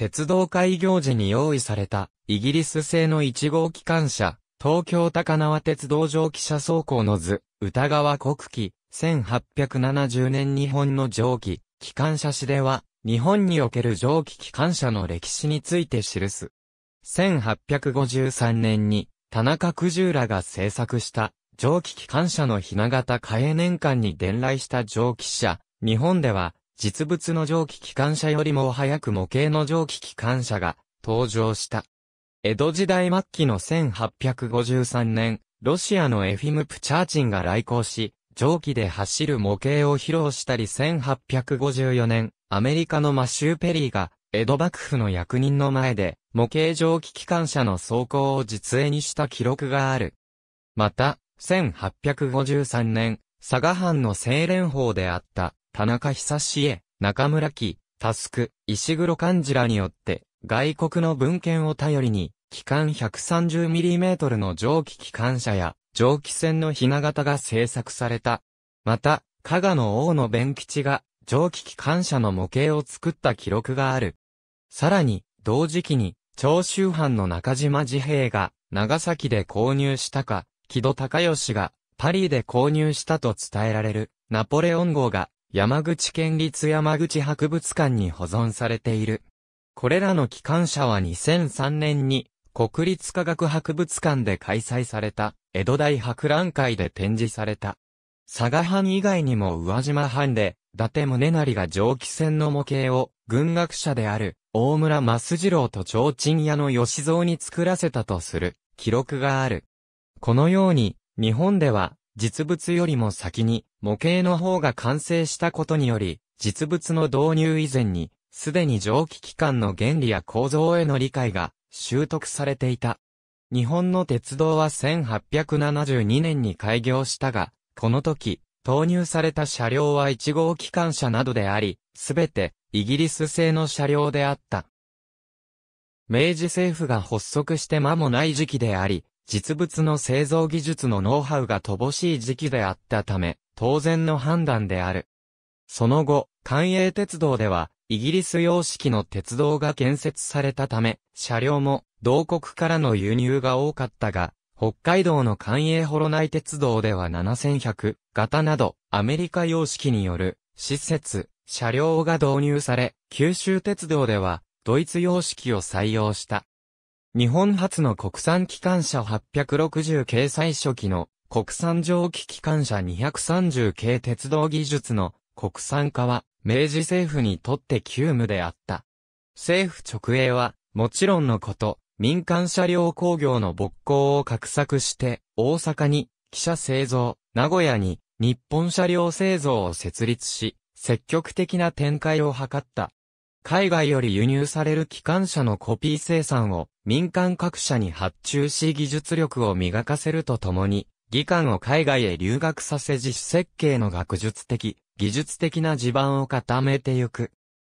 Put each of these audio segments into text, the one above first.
鉄道開業時に用意された、イギリス製の1号機関車、東京高輪鉄道蒸気車走行の図、歌川国旗、1870年日本の蒸気、機関車誌では、日本における蒸気機関車の歴史について記す。1853年に、田中九十らが制作した、蒸気機関車のひな形火影年間に伝来した蒸気車、日本では、実物の蒸気機関車よりも早く模型の蒸気機関車が登場した。江戸時代末期の1853年、ロシアのエフィム・プチャーチンが来航し、蒸気で走る模型を披露したり1854年、アメリカのマシュー・ペリーが、江戸幕府の役人の前で、模型蒸気機関車の走行を実演にした記録がある。また、1853年、佐賀藩の清廉法であった、田中久志へ、中村木、タスク、石黒漢字らによって、外国の文献を頼りに、機関 130mm の蒸気機関車や、蒸気船のひな型が製作された。また、加賀の王の弁吉が、蒸気機関車の模型を作った記録がある。さらに、同時期に、長州藩の中島治兵が、長崎で購入したか、木戸高義が、パリで購入したと伝えられる、ナポレオン号が、山口県立山口博物館に保存されている。これらの機関車は2003年に国立科学博物館で開催された江戸大博覧会で展示された。佐賀藩以外にも宇和島藩で伊達宗成が蒸気船の模型を軍学者である大村増次郎と提灯屋の吉蔵に作らせたとする記録がある。このように日本では実物よりも先に模型の方が完成したことにより、実物の導入以前に、すでに蒸気機関の原理や構造への理解が習得されていた。日本の鉄道は1872年に開業したが、この時、投入された車両は1号機関車などであり、すべてイギリス製の車両であった。明治政府が発足して間もない時期であり、実物の製造技術のノウハウが乏しい時期であったため、当然の判断である。その後、官営鉄道では、イギリス様式の鉄道が建設されたため、車両も同国からの輸入が多かったが、北海道の官営幌内鉄道では7100型など、アメリカ様式による施設、車両が導入され、九州鉄道ではドイツ様式を採用した。日本初の国産機関車860系最初期の国産蒸気機関車230系鉄道技術の国産化は明治政府にとって急務であった。政府直営はもちろんのこと民間車両工業の勃興を画策して大阪に汽車製造、名古屋に日本車両製造を設立し積極的な展開を図った。海外より輸入される機関車のコピー生産を民間各社に発注し技術力を磨かせるとともに、技官を海外へ留学させ自主設計の学術的、技術的な地盤を固めてゆく。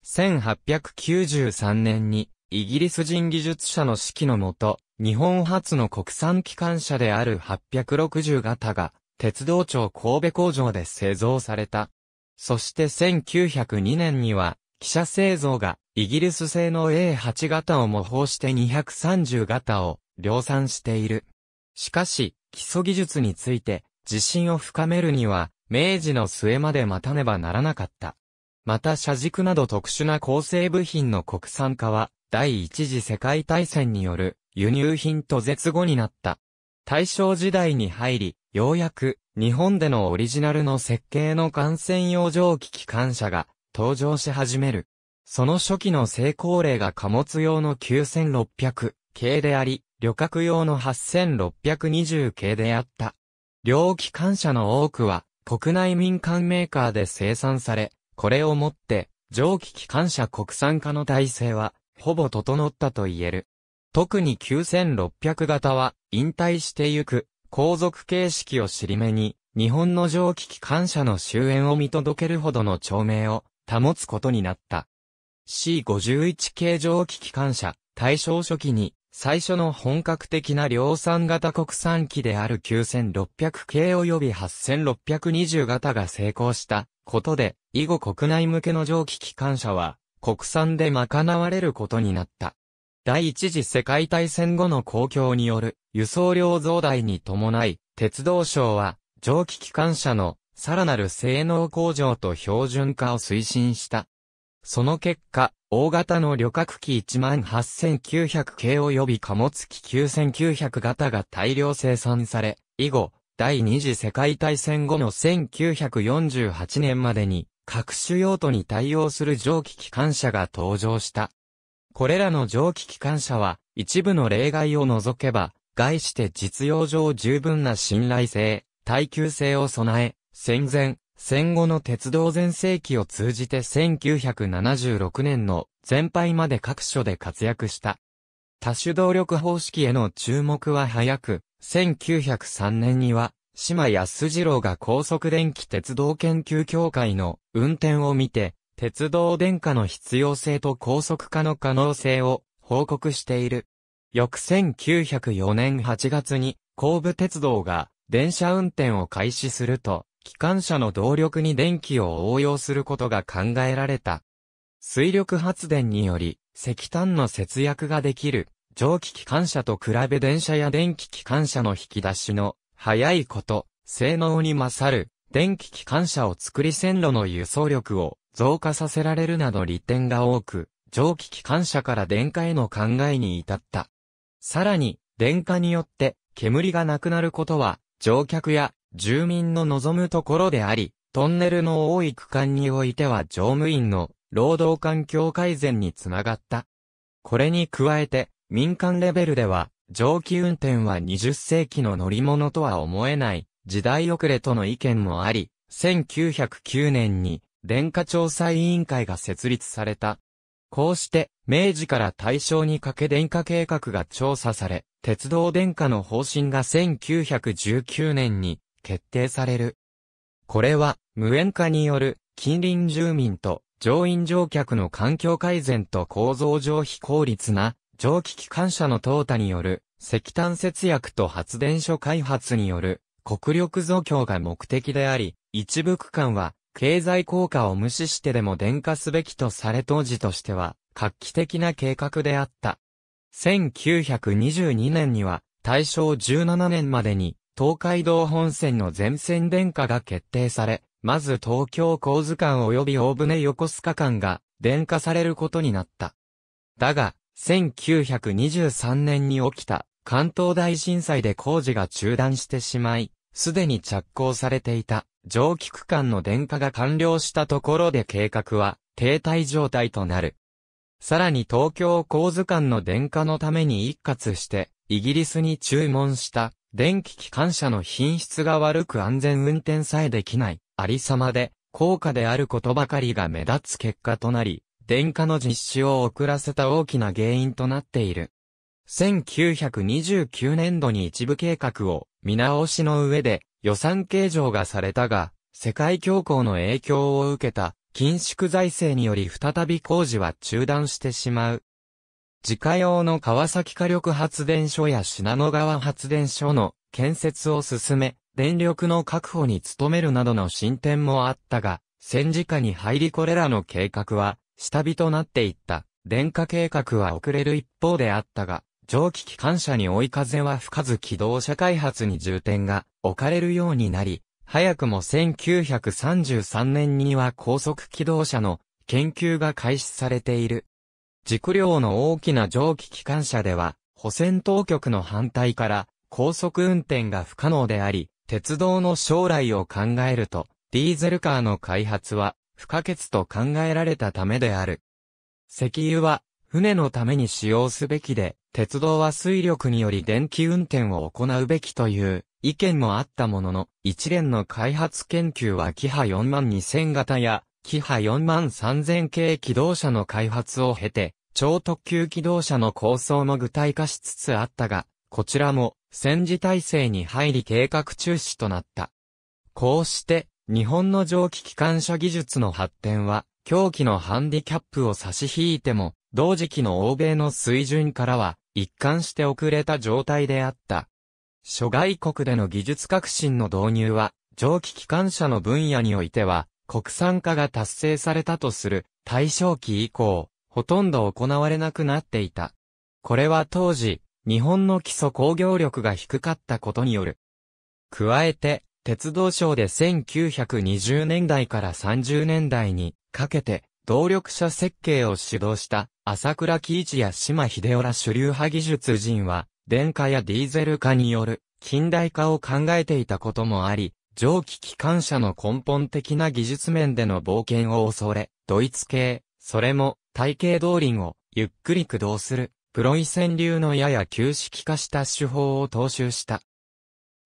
1893年に、イギリス人技術者の指揮のもと、日本初の国産機関車である860型が、鉄道庁神戸工場で製造された。そして1902年には、記者製造が、イギリス製の A8 型を模倣して230型を量産している。しかし、基礎技術について、自信を深めるには、明治の末まで待たねばならなかった。また車軸など特殊な構成部品の国産化は、第一次世界大戦による輸入品と絶後になった。大正時代に入り、ようやく日本でのオリジナルの設計の感染用蒸気機関車が登場し始める。その初期の成功例が貨物用の9600系であり、旅客用の8620系であった。両機関車の多くは国内民間メーカーで生産され、これをもって蒸気機関車国産化の体制はほぼ整ったと言える。特に9600型は引退してゆく後続形式を尻目に日本の蒸気機関車の終焉を見届けるほどの長命を保つことになった。C51 形状機機関車、大正初期に、最初の本格的な量産型国産機である9600系及び8620型が成功したことで、以後国内向けの蒸気機関車は、国産で賄われることになった。第一次世界大戦後の公共による輸送量増大に伴い、鉄道省は蒸気機関車のさらなる性能向上と標準化を推進した。その結果、大型の旅客機18900系及び貨物機9900型が大量生産され、以後、第二次世界大戦後の1948年までに、各種用途に対応する蒸気機関車が登場した。これらの蒸気機関車は、一部の例外を除けば、概して実用上十分な信頼性、耐久性を備え、戦前、戦後の鉄道全盛期を通じて1976年の全廃まで各所で活躍した。多種動力方式への注目は早く、1903年には、島安二郎が高速電気鉄道研究協会の運転を見て、鉄道電化の必要性と高速化の可能性を報告している。翌1904年8月に、神戸鉄道が電車運転を開始すると、機関車の動力に電気を応用することが考えられた。水力発電により、石炭の節約ができる、蒸気機関車と比べ電車や電気機関車の引き出しの、早いこと、性能に勝る、電気機関車を作り線路の輸送力を増加させられるなど利点が多く、蒸気機関車から電化への考えに至った。さらに、電化によって、煙がなくなることは、乗客や住民の望むところであり、トンネルの多い区間においては乗務員の労働環境改善につながった。これに加えて、民間レベルでは、蒸気運転は20世紀の乗り物とは思えない時代遅れとの意見もあり、1909年に電化調査委員会が設立された。こうして、明治から大正にかけ電化計画が調査され、鉄道電化の方針が1919年に決定される。これは、無縁化による、近隣住民と乗員乗客の環境改善と構造上非効率な蒸気機関車の淘汰による石炭節約と発電所開発による国力増強が目的であり、一部区間は経済効果を無視してでも電化すべきとされ当時としては画期的な計画であった。1922年には大正17年までに東海道本線の全線電化が決定され、まず東京高図館及び大船横須賀間が電化されることになった。だが、1923年に起きた関東大震災で工事が中断してしまい、すでに着工されていた蒸気区間の電化が完了したところで計画は停滞状態となる。さらに東京高図間の電化のために一括してイギリスに注文した電気機関車の品質が悪く安全運転さえできない、ありさまで、高価であることばかりが目立つ結果となり、電化の実施を遅らせた大きな原因となっている。1929年度に一部計画を見直しの上で予算計上がされたが、世界恐慌の影響を受けた緊縮財政により再び工事は中断してしまう。自家用の川崎火力発電所や品野川発電所の建設を進め、電力の確保に努めるなどの進展もあったが、戦時下に入りこれらの計画は、下火となっていった。電化計画は遅れる一方であったが、蒸気機関車に追い風は吹かず機動車開発に重点が置かれるようになり、早くも1933年には高速機動車の研究が開始されている。軸量の大きな蒸気機関車では、保線当局の反対から高速運転が不可能であり、鉄道の将来を考えると、ディーゼルカーの開発は不可欠と考えられたためである。石油は船のために使用すべきで、鉄道は水力により電気運転を行うべきという意見もあったものの、一連の開発研究はキハ4万2000型やキハ4万3000系機動車の開発を経て、超特急機動車の構想も具体化しつつあったが、こちらも戦時体制に入り計画中止となった。こうして、日本の蒸気機関車技術の発展は、狂気のハンディキャップを差し引いても、同時期の欧米の水準からは、一貫して遅れた状態であった。諸外国での技術革新の導入は、蒸気機関車の分野においては、国産化が達成されたとする大正期以降、ほとんど行われなくなっていた。これは当時、日本の基礎工業力が低かったことによる。加えて、鉄道省で1920年代から30年代にかけて、動力車設計を指導した朝倉喜一や島秀夫ら主流派技術人は、電化やディーゼル化による近代化を考えていたこともあり、蒸気機関車の根本的な技術面での冒険を恐れ、ドイツ系、それも体系動輪をゆっくり駆動する、プロイセン流のやや旧式化した手法を踏襲した。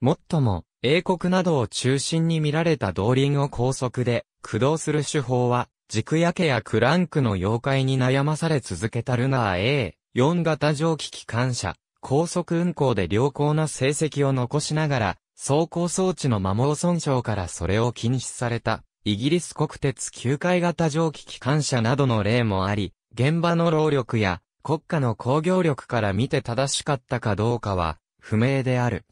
もっとも、英国などを中心に見られた動輪を高速で駆動する手法は、軸やけやクランクの妖怪に悩まされ続けたルナー A4 型蒸気機関車、高速運行で良好な成績を残しながら、走行装置の摩耗損傷からそれを禁止された、イギリス国鉄旧海型蒸気機関車などの例もあり、現場の労力や国家の工業力から見て正しかったかどうかは不明である。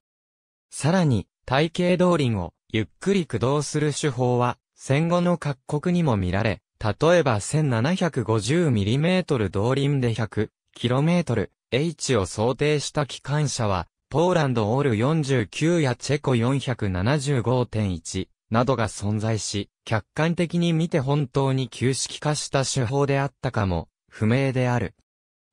さらに、体系動輪をゆっくり駆動する手法は戦後の各国にも見られ、例えば 1750mm 動輪で 100km H を想定した機関車はポーランドオール49やチェコ475.1などが存在し、客観的に見て本当に旧式化した手法であったかも、不明である。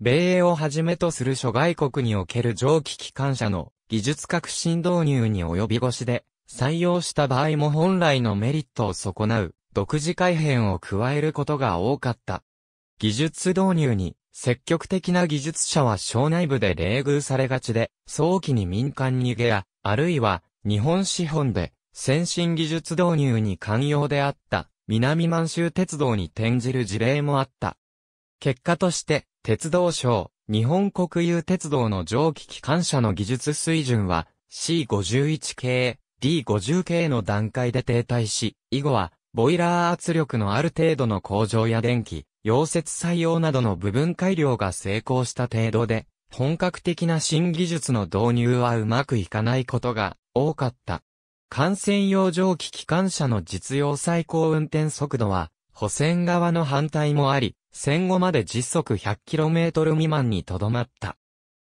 米英をはじめとする諸外国における蒸気機関車の技術革新導入に及び腰で、採用した場合も本来のメリットを損なう、独自改変を加えることが多かった。技術導入に積極的な技術者は省内部で冷遇されがちで、早期に民間逃げや、あるいは日本資本で先進技術導入に寛容であった南満州鉄道に転じる事例もあった。結果として、鉄道省、日本国有鉄道の蒸気機関車の技術水準は C51 系、D50 系の段階で停滞し、以後はボイラー圧力のある程度の向上や電気、溶接採用などの部分改良が成功した程度で、本格的な新技術の導入はうまくいかないことが多かった。感染用蒸気機関車の実用最高運転速度は、補線側の反対もあり、戦後まで実速 100km 未満にとどまった。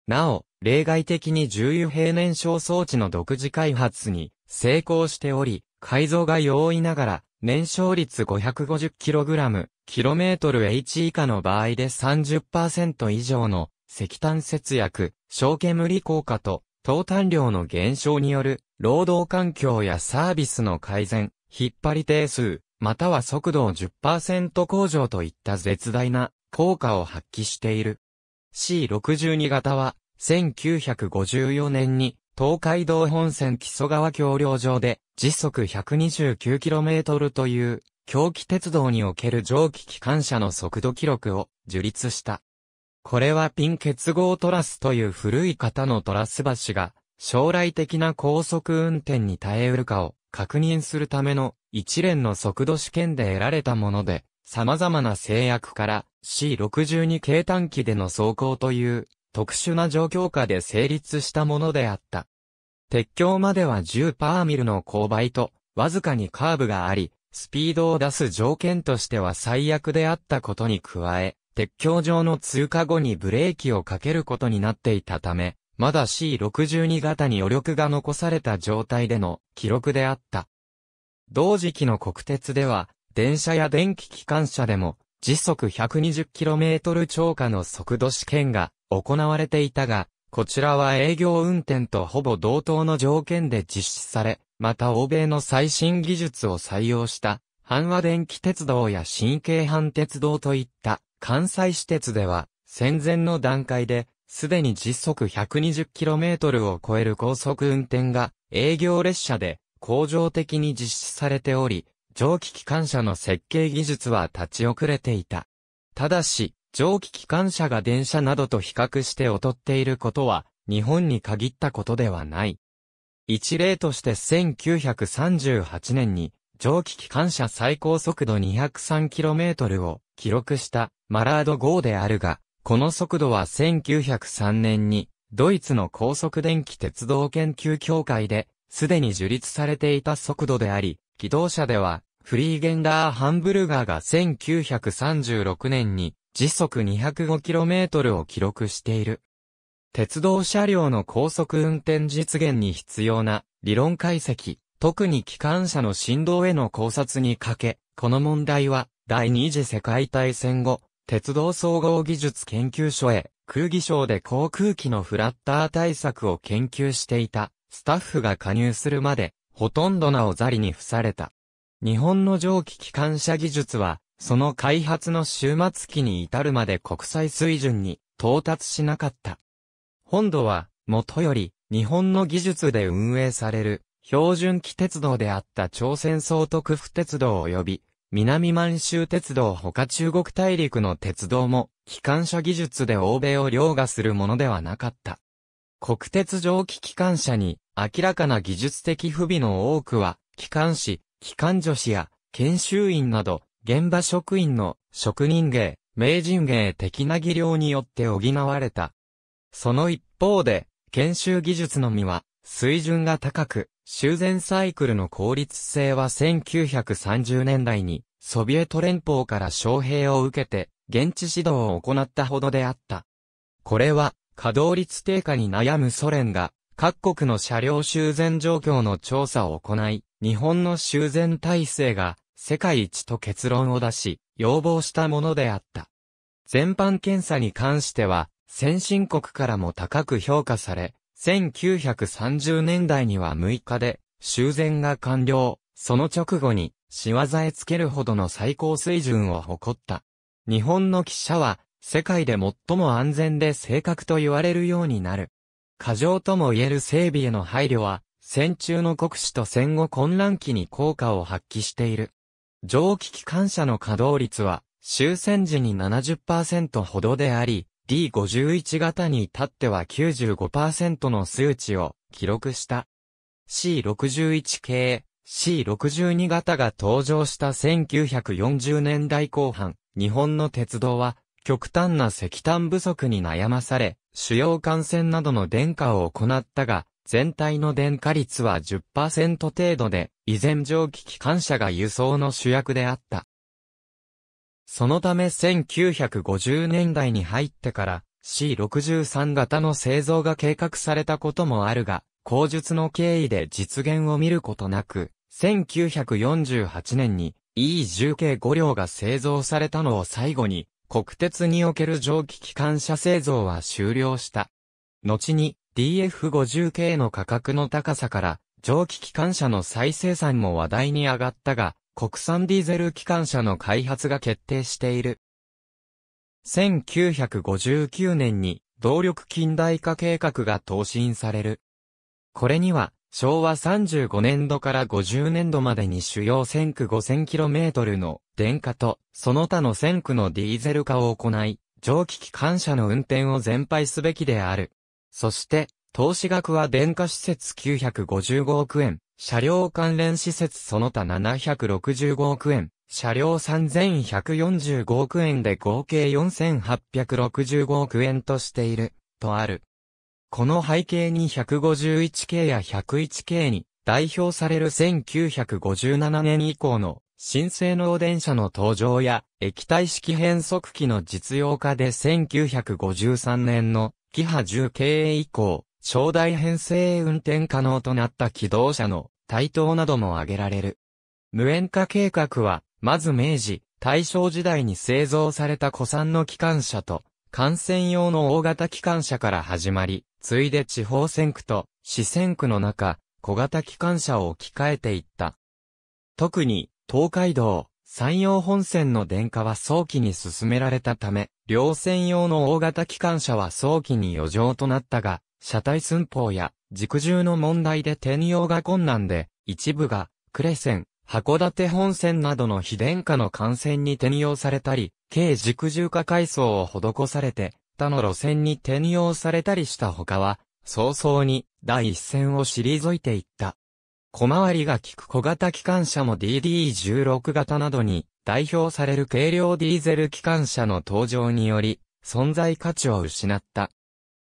なお、例外的に重油平燃焼装置の独自開発に成功しており、改造が容易ながら、燃焼率 550kg、キロメートル h 以下の場合で30%以上の石炭節約、小煙効果と、投炭量の減少による、労働環境やサービスの改善、引っ張り定数、または速度を10%向上といった絶大な効果を発揮している。C62 型は、1954年に、東海道本線木曽川橋梁上で、時速 129km という狂気鉄道における蒸気機関車の速度記録を樹立した。これはピン結合トラスという古い型のトラス橋が将来的な高速運転に耐えうるかを確認するための一連の速度試験で得られたもので、様々な制約から C62 系短機での走行という特殊な状況下で成立したものであった。鉄橋までは10パーミルの勾配とわずかにカーブがあり、スピードを出す条件としては最悪であったことに加え、鉄橋上の通過後にブレーキをかけることになっていたため、まだ C62 型に余力が残された状態での記録であった。同時期の国鉄では、電車や電気機関車でも、時速 120km 超過の速度試験が行われていたが、こちらは営業運転とほぼ同等の条件で実施され、また欧米の最新技術を採用した、阪和電気鉄道や新京阪鉄道といった関西私鉄では、戦前の段階で、すでに時速 120km を超える高速運転が営業列車で工場的に実施されており、蒸気機関車の設計技術は立ち遅れていた。ただし、蒸気機関車が電車などと比較して劣っていることは、日本に限ったことではない。一例として1938年に、蒸気機関車最高速度 203km を記録したマラード号であるが、この速度は1903年にドイツの高速電気鉄道研究協会ですでに樹立されていた速度であり、機動車ではフリーゲンダーハンブルガーが1936年に時速 205km を記録している。鉄道車両の高速運転実現に必要な理論解析、特に機関車の振動への考察にかけ、この問題は第二次世界大戦後、鉄道総合技術研究所へ空気省で航空機のフラッター対策を研究していたスタッフが加入するまで、ほとんど名をざりに付された。日本の蒸気機関車技術は、その開発の終末期に至るまで国際水準に到達しなかった。本土は、もとより、日本の技術で運営される、標準機鉄道であった朝鮮総督府鉄道及び、南満州鉄道ほか中国大陸の鉄道も、機関車技術で欧米を凌駕するものではなかった。国鉄蒸気機関車に、明らかな技術的不備の多くは、機関士、機関助士や研修員など、現場職員の職人芸、名人芸的な技量によって補われた。その一方で、研修技術のみは、水準が高く、修繕サイクルの効率性は1930年代に、ソビエト連邦から招聘を受けて、現地指導を行ったほどであった。これは、稼働率低下に悩むソ連が、各国の車両修繕状況の調査を行い、日本の修繕体制が世界一と結論を出し、要望したものであった。全般検査に関しては、先進国からも高く評価され、1930年代には6日で修繕が完了、その直後に仕業へつけるほどの最高水準を誇った。日本の汽車は世界で最も安全で正確と言われるようになる。過剰とも言える整備への配慮は、戦中の国史と戦後混乱期に効果を発揮している。蒸気機関車の稼働率は、終戦時に70%ほどであり、D51 型に至っては95%の数値を記録した。C61 系、C62 型が登場した1940年代後半、日本の鉄道は極端な石炭不足に悩まされ、主要感染などの電化を行ったが、全体の電化率は10%程度で、依然蒸気機関車が輸送の主役であった。そのため1950年代に入ってから C63 型の製造が計画されたこともあるが、工述の経緯で実現を見ることなく、1948年に E10 系5両が製造されたのを最後に国鉄における蒸気機関車製造は終了した。後に DF50 系の価格の高さから蒸気機関車の再生産も話題に上がったが、国産ディーゼル機関車の開発が決定している。1959年に動力近代化計画が答申される。これには昭和35年度から50年度までに主要線区 5000km の電化と、その他の線区のディーゼル化を行い、蒸気機関車の運転を全廃すべきである。そして、投資額は電化施設955億円、車両関連施設その他765億円、車両3145億円で合計4865億円としている、とある。この背景に 151K や 101K に代表される1957年以降の新性能電車の登場や液体式変速機の実用化で1953年のキハ 10K 以降、超大編成運転可能となった機動車の台頭なども挙げられる。無塩化計画は、まず明治、大正時代に製造された古参の機関車と、幹線用の大型機関車から始まり、ついで地方選区と市選区の中、小型機関車を置き換えていった。特に、東海道、山陽本線の電化は早期に進められたため、両線用の大型機関車は早期に余剰となったが、車体寸法や軸重の問題で転用が困難で、一部が、呉線、函館本線などの非電化の幹線に転用されたり、軽軸重化改装を施されて、他の路線に転用されたりした他は、早々に第一線を退いていった。小回りが効く小型機関車も DD16 型などに代表される軽量ディーゼル機関車の登場により存在価値を失った。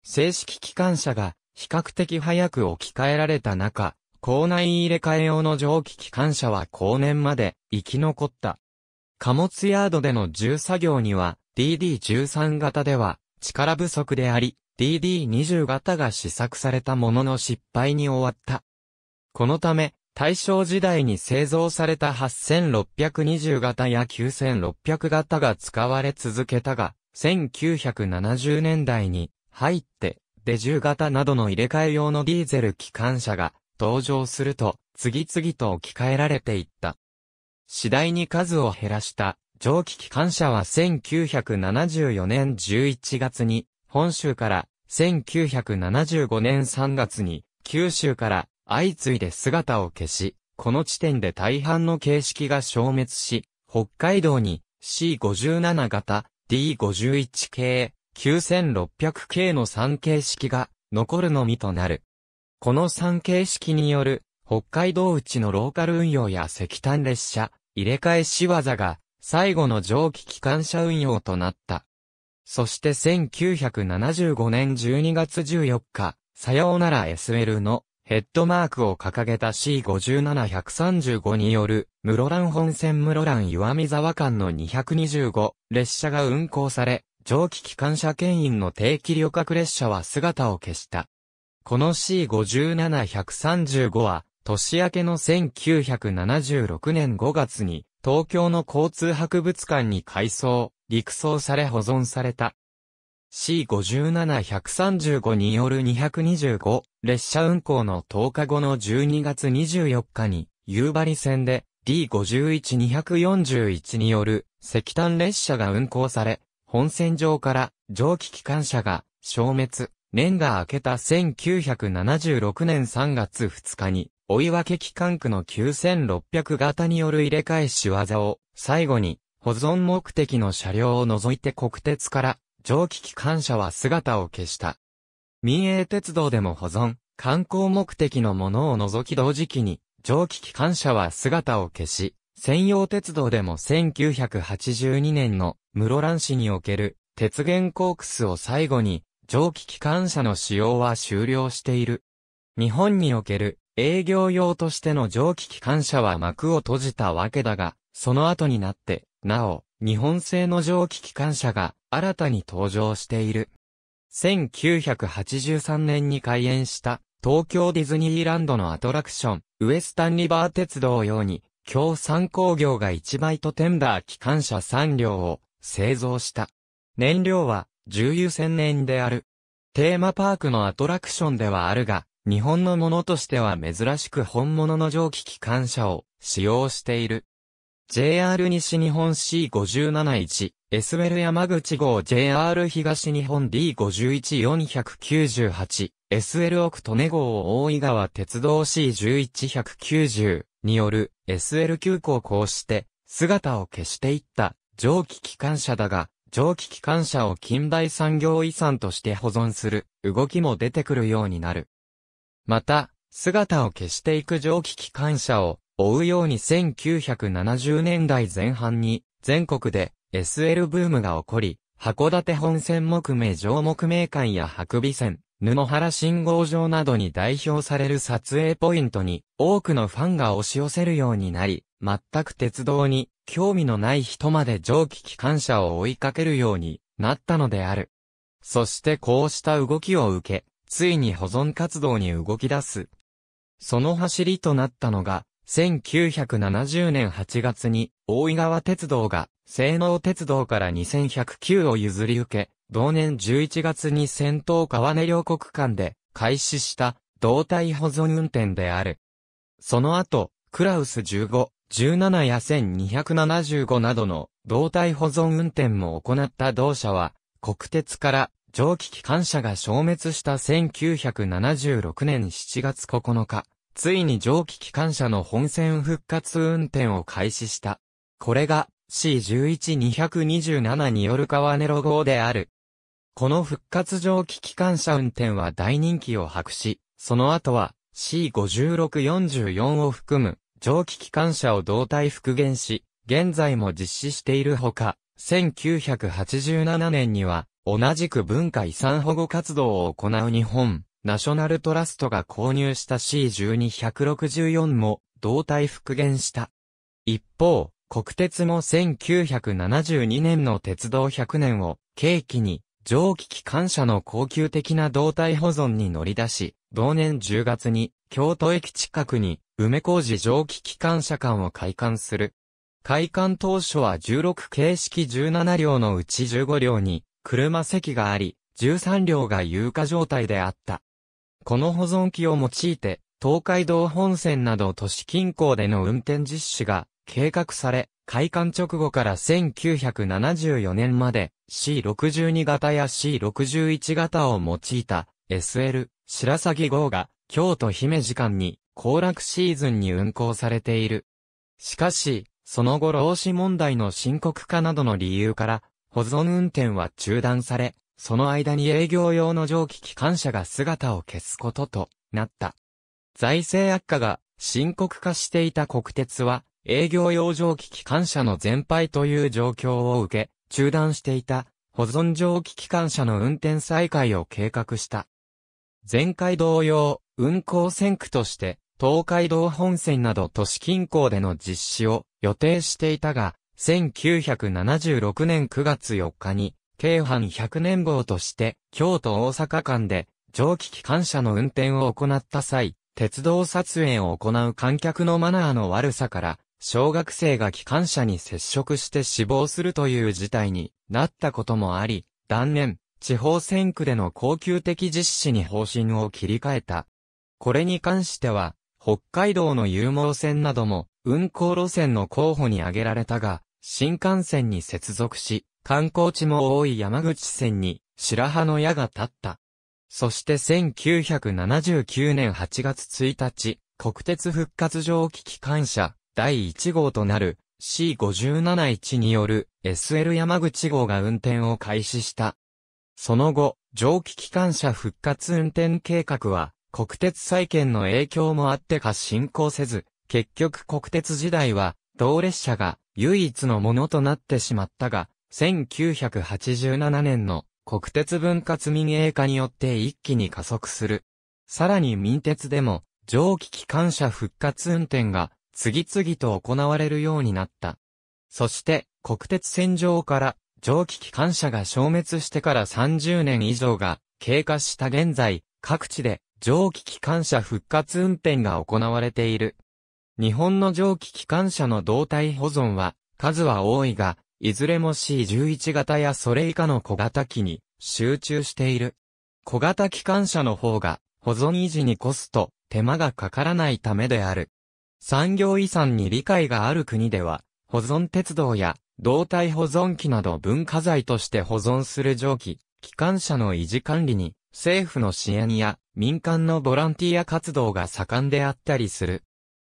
正式機関車が比較的早く置き換えられた中、校内入れ替え用の蒸気機関車は後年まで生き残った。貨物ヤードでの重作業には DD13 型では力不足であり、DD20 型が試作されたものの失敗に終わった。このため、大正時代に製造された8620型や9600型が使われ続けたが、1970年代に入って、デ10型などの入れ替え用のディーゼル機関車が登場すると、次々と置き換えられていった。次第に数を減らした蒸気機関車は1974年11月に本州から1975年3月に九州から相次いで姿を消し、この地点で大半の形式が消滅し、北海道に C57 型、D51 系、9600系の3形式が残るのみとなる。この3形式による北海道内のローカル運用や石炭列車、入れ替え仕業が最後の蒸気機関車運用となった。そして1975年12月14日、さようなら SL のヘッドマークを掲げた C57135 による室蘭本線室蘭岩見沢間の225列車が運行され、蒸気機関車牽引の定期旅客列車は姿を消した。この C57135 は、年明けの1976年5月に、東京の交通博物館に改装、陸送され保存された。C57135 による225列車運行の10日後の12月24日に夕張線で D51241 による石炭列車が運行され、本線上から蒸気機関車が消滅、年が明けた1976年3月2日に追い分け機関区の9600型による入れ替え仕業を、最後に、保存目的の車両を除いて国鉄から、蒸気機関車は姿を消した。民営鉄道でも保存、観光目的のものを除き同時期に、蒸気機関車は姿を消し、専用鉄道でも1982年の室蘭市における鉄原コークスを最後に蒸気機関車の使用は終了している。日本における営業用としての蒸気機関車は幕を閉じたわけだが、その後になって、なお、日本製の蒸気機関車が新たに登場している。1983年に開園した東京ディズニーランドのアトラクション、ウエスタンリバー鉄道用に、共産工業が1バイトテンダー機関車3両を製造した。燃料は重油1000である。テーマパークのアトラクションではあるが、日本のものとしては珍しく本物の蒸気機関車を使用している。JR 西日本 C571、SL 山口号 JR 東日本 D51498、SL 奥利根号大井川鉄道 C11190 による SL 急行こうして姿を消していった蒸気機関車だが、蒸気機関車を近代産業遺産として保存する動きも出てくるようになる。また、姿を消していく蒸気機関車を追うように1970年代前半に全国で SL ブームが起こり、函館本線木目上木名館や白尾線、布原信号場などに代表される撮影ポイントに多くのファンが押し寄せるようになり、全く鉄道に興味のない人まで蒸気機関車を追いかけるようになったのである。そしてこうした動きを受け、ついに保存活動に動き出す。その走りとなったのが、1970年8月に、大井川鉄道が、西能鉄道から2109を譲り受け、同年11月に先頭川根両国間で、開始した、動体保存運転である。その後、クラウス15、17や1275などの動体保存運転も行った同社は、国鉄から蒸気機関車が消滅した1976年7月9日、ついに蒸気機関車の本線復活運転を開始した。これが C11-227 によるカワネロ号である。この復活蒸気機関車運転は大人気を博し、その後は C5644 を含む蒸気機関車を胴体復元し、現在も実施しているほか、1987年には同じく文化遺産保護活動を行う日本、ナショナルトラストが購入した C12164 も、胴体復元した。一方、国鉄も1972年の鉄道100年を契機に蒸気機関車の高級的な胴体保存に乗り出し、同年10月に京都駅近くに梅小路蒸気機関車館を開館する。開館当初は16形式17両のうち15両に車席があり、13両が有価状態であった。この保存機を用いて、東海道本線など都市近郊での運転実施が計画され、開館直後から1974年まで C62 型や C61 型を用いた SL 白鷺号が京都姫路間に行楽シーズンに運行されている。しかし、その後労使問題の深刻化などの理由から保存運転は中断され、その間に営業用の蒸気機関車が姿を消すこととなった。財政悪化が深刻化していた国鉄は、営業用蒸気機関車の全廃という状況を受け、中断していた保存蒸気機関車の運転再開を計画した。前回同様、運行線区として、東海道本線など都市近郊での実施を予定していたが、1976年9月4日に、京阪100年号として、京都大阪間で、蒸気機関車の運転を行った際、鉄道撮影を行う観客のマナーの悪さから、小学生が機関車に接触して死亡するという事態になったこともあり、断念、地方選区での恒久的実施に方針を切り替えた。これに関しては、北海道の有毛線なども運行路線の候補に挙げられたが、新幹線に接続し、観光地も多い山口線に白羽の矢が立った。そして1979年8月1日、国鉄復活蒸気機関車第1号となる C571 による SL 山口号が運転を開始した。その後、蒸気機関車復活運転計画は国鉄再建の影響もあってか進行せず、結局国鉄時代は同列車が唯一のものとなってしまったが、1987年の国鉄分割民営化によって一気に加速する。さらに民鉄でも蒸気機関車復活運転が次々と行われるようになった。そして国鉄線上から蒸気機関車が消滅してから30年以上が経過した現在、各地で蒸気機関車復活運転が行われている。日本の蒸気機関車の胴体保存は、数は多いが、いずれも C11 型やそれ以下の小型機に集中している。小型機関車の方が、保存維持にコスト、手間がかからないためである。産業遺産に理解がある国では、保存鉄道や胴体保存機など文化財として保存する蒸気、機関車の維持管理に、政府の支援や民間のボランティア活動が盛んであったりする。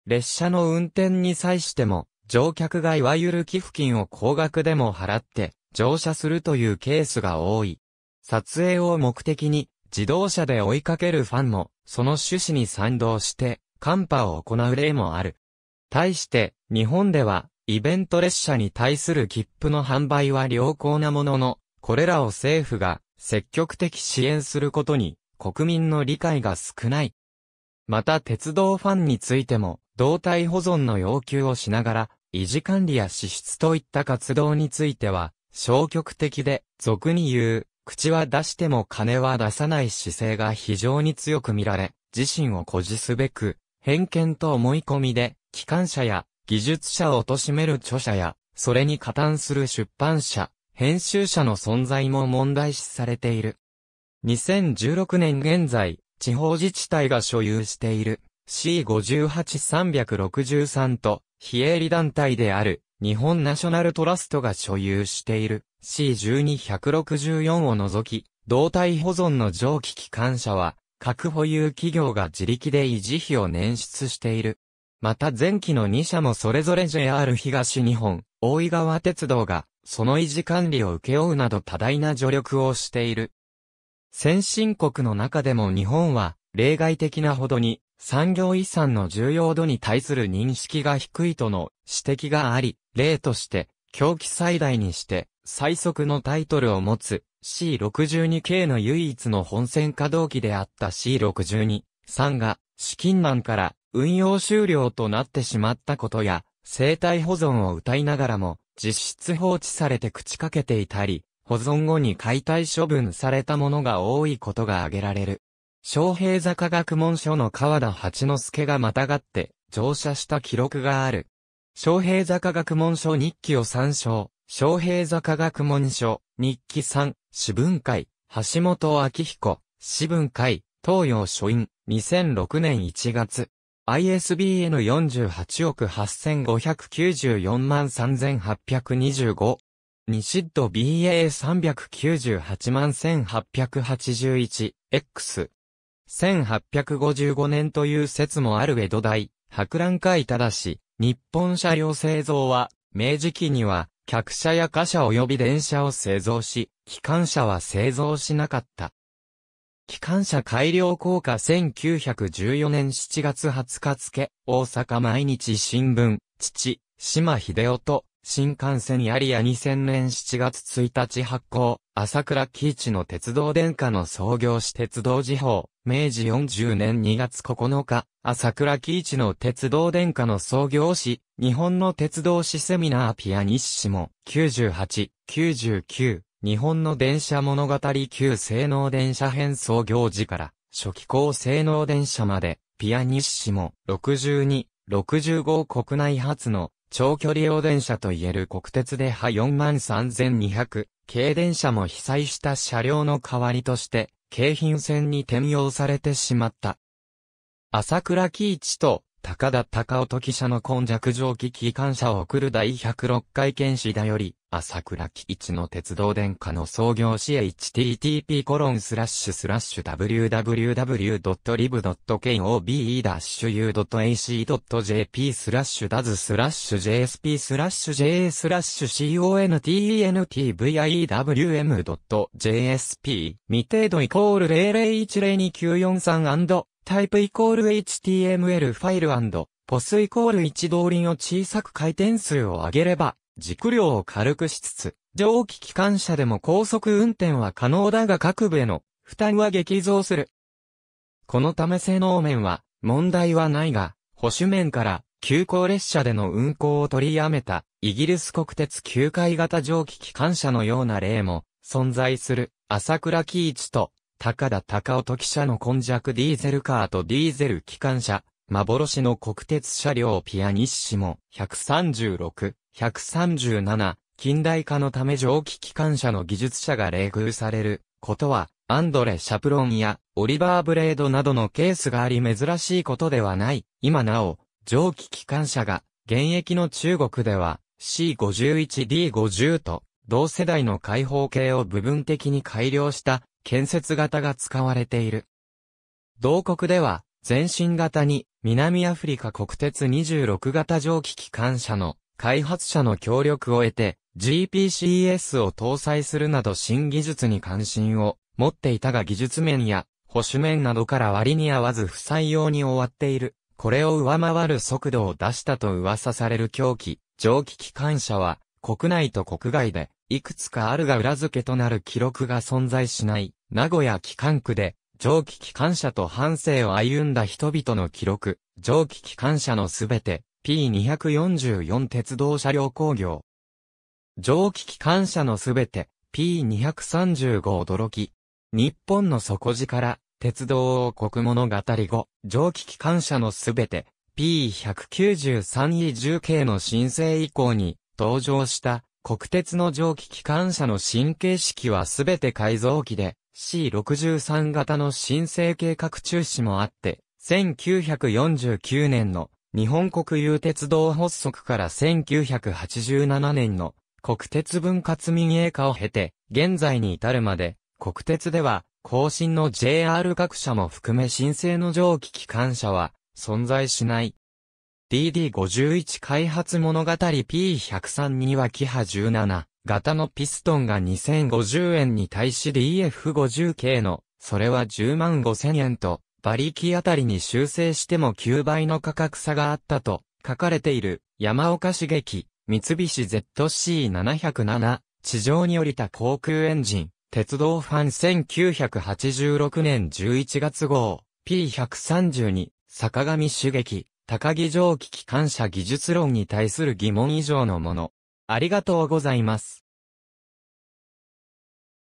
列車の運転に際しても、乗客がいわゆる寄付金を高額でも払って乗車するというケースが多い。撮影を目的に自動車で追いかけるファンもその趣旨に賛同してカンパを行う例もある。対して日本ではイベント列車に対する切符の販売は良好なものの、これらを政府が積極的支援することに国民の理解が少ない。また鉄道ファンについても動態保存の要求をしながら、維持管理や支出といった活動については、消極的で、俗に言う、口は出しても金は出さない姿勢が非常に強く見られ、自身を誇示すべく、偏見と思い込みで、機関者や技術者を貶める著者や、それに加担する出版社、編集者の存在も問題視されている。2016年現在、地方自治体が所有している C58363 と、非営利団体である、日本ナショナルトラストが所有している C12164 を除き、動態保存の蒸気機関車は、各保有企業が自力で維持費を捻出している。また前期の2社もそれぞれ JR 東日本、大井川鉄道が、その維持管理を請け負うなど多大な助力をしている。先進国の中でも日本は、例外的なほどに、産業遺産の重要度に対する認識が低いとの指摘があり、例として、狂気最大にして、最速のタイトルを持つ C62 系の唯一の本線稼働機であった C62、3が資金難から運用終了となってしまったことや、生態保存を謳いながらも実質放置されて朽ちかけていたり、保存後に解体処分されたものが多いことが挙げられる。昌平坂学問所の河田八之助がまたがって乗車した記録がある。昌平坂学問所日記を参照、昌平坂学問所、日記3、私文会、橋本明彦、私文会、東洋書院、2006年1月。ISBN 48億8594万3825。ニシッド BA398 万 1881X。1855年という説もある江戸大、博覧会ただし、日本車両製造は、明治期には、客車や貨車及び電車を製造し、機関車は製造しなかった。機関車改良効果1914年7月20日付、大阪毎日新聞、父、島秀夫と、新幹線やりや2000年7月1日発行、朝倉喜一の鉄道殿下の創業史鉄道時報、明治40年2月9日、朝倉喜一の鉄道殿下の創業史、日本の鉄道史セミナーピアニッシモ、98、99、日本の電車物語旧性能電車編創業時から、初期高性能電車まで、ピアニッシモ、62、65国内初の長距離用電車といえる国鉄で派43200軽電車も被災した車両の代わりとして、京浜線に転用されてしまった。朝倉喜一と高田隆夫と記者の今弱蒸気機関車を送る第106回検視だより、朝倉基一の鉄道電化の創業し http コロンスラッシュスラッシュ w w w l i b e k o b e u a c j p スラッシュダズスラッシュ jsp スラッシュ j スラッシュ contentviwm.jsp 未定度イコール0010943タイプイコール html ファイルポスイコール一通輪を小さく回転数を上げれば軸量を軽くしつつ、蒸気機関車でも高速運転は可能だが各部への負担は激増する。このため性能面は問題はないが、保守面から急行列車での運行を取りやめたイギリス国鉄9階型蒸気機関車のような例も存在する朝倉喜一と高田高夫記者の根弱ディーゼルカーとディーゼル機関車幻の国鉄車両ピアニッシモ、136、137、近代化のため蒸気機関車の技術者が冷遇されることは、アンドレ・シャプロンやオリバー・ブレードなどのケースがあり珍しいことではない。今なお、蒸気機関車が現役の中国では C51D50 と同世代の開放形を部分的に改良した建設型が使われている。同国では前進型に南アフリカ国鉄26型蒸気機関車の開発者の協力を得て GPCS を搭載するなど新技術に関心を持っていたが技術面や保守面などから割に合わず不採用に終わっている。これを上回る速度を出したと噂される狂気、蒸気機関車は国内と国外でいくつかあるが裏付けとなる記録が存在しない名古屋機関区で蒸気機関車と半生を歩んだ人々の記録、蒸気機関車のすべて、P244 鉄道車両工業。蒸気機関車のすべて、P235 驚き。日本の底力、鉄道王国物語後、蒸気機関車のすべて、P193E10 k の申請以降に、登場した、国鉄の蒸気機関車の新形式はすべて改造機で、C63 型の申請計画中止もあって、1949年の日本国有鉄道発足から1987年の国鉄分割民営化を経て、現在に至るまで、国鉄では、更新の JR 各社も含め申請の蒸気機関車は存在しない。DD51 開発物語 P103 にはキハ17。型のピストンが2050円に対し DF50 系の、それは10万5000円と、馬力あたりに修正しても9倍の価格差があったと、書かれている、山岡茂樹、三菱 ZC707、地上に降りた航空エンジン、鉄道ファン1986年11月号、P132、坂上茂樹、高木蒸気機関車技術論に対する疑問以上のもの。ありがとうございます。